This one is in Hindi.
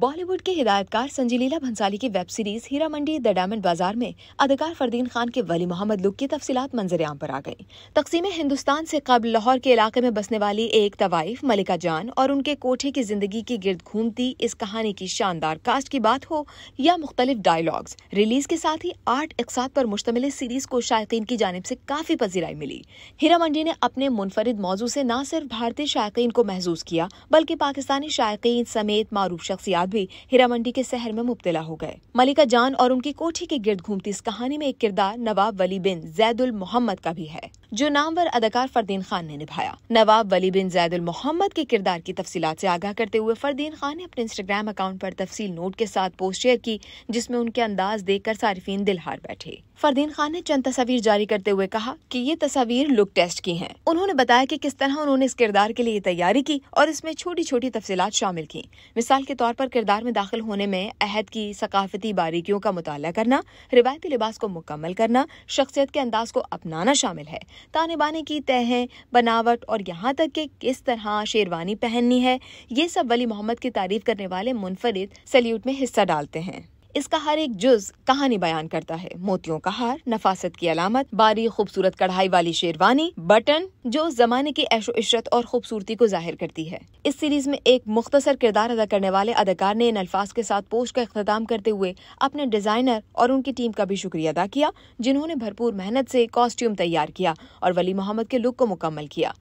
बॉलीवुड के हिदायतकार संजय लीला भंसाली की web series Heeramandi the diamond Bazaar में अदकार फरदीन खान के वली मोहम्मद लुक की तफसीत मंजरेआम पर आ गई तकसीम हिंदुस्तान से कबल लाहौर के इलाके में बसने वाली एक तवाइफ मलिका जान और उनके कोठे की जिंदगी के गिर्द घूमती इस कहानी की शानदार कास्ट की बात हो या मुख्तलिफ डायलॉग्स रिलीज के साथ ही आठ इकसात पर मुश्तमिल इस सीरीज को शायकीन की जानब से काफी पजीराई मिली हीरा मंडी ने अपने मुनफरद मौजू से न सिर्फ भारतीय शायकीन को महसूस किया बल्कि पाकिस्तानी शायकीन समेत मारूफ़ शख्सियात बाद भी हीरा मंडी के शहर में मुबतला हो गए मलिका जान और उनकी कोठी के गिर्द घूमती इस कहानी में एक किरदार नवाब वली बिन जैदुल मोहम्मद का भी है जो नामवर अदाकार फरदीन खान ने निभाया नवाब वली बिन जैदुल मोहम्मद के किरदार की तफसी से आगाह करते हुए फरदीन खान ने अपने इंस्टाग्राम अकाउंट पर तफसील नोट के साथ पोस्ट शेयर की जिसमें उनके अंदाज देखकर सार्फिन दिल हार बैठे फरदीन खान ने चंद तस्वीर जारी करते हुए कहा कि ये तस्वीर लुक टेस्ट की हैं। उन्होंने बताया कि किस तरह उन्होंने इस किरदार के लिए तैयारी की और इसमें छोटी छोटी तफसीत शामिल की मिसाल के तौर पर किरदार में दाखिल होने में अहद की सकाफती बारीकियों का मुताल करना रिवायती लिबास को मुकम्मल करना शख्सियत के अंदाज को अपनाना शामिल है ताने बाने की तह बनावट और यहाँ तक कि किस तरह शेरवानी पहननी है ये सब वली मोहम्मद की तारीफ करने वाले मुनफरद सल्यूट में हिस्सा डालते हैं इसका हर एक जुज कहानी बयान करता है मोतियों का हार नफासत की अलामत बारी खूबसूरत कढ़ाई वाली शेरवानी बटन जो जमाने की ऐशो इशरत और खूबसूरती को जाहिर करती है इस सीरीज में एक मुख्तसर किरदार अदा करने वाले अदाकार ने इन अल्फाज के साथ पोस्ट का अख्ताम करते हुए अपने डिजाइनर और उनकी टीम का भी शुक्रिया अदा किया जिन्होंने भरपूर मेहनत से कॉस्ट्यूम तैयार किया और वली मोहम्मद के लुक को मुकम्मल किया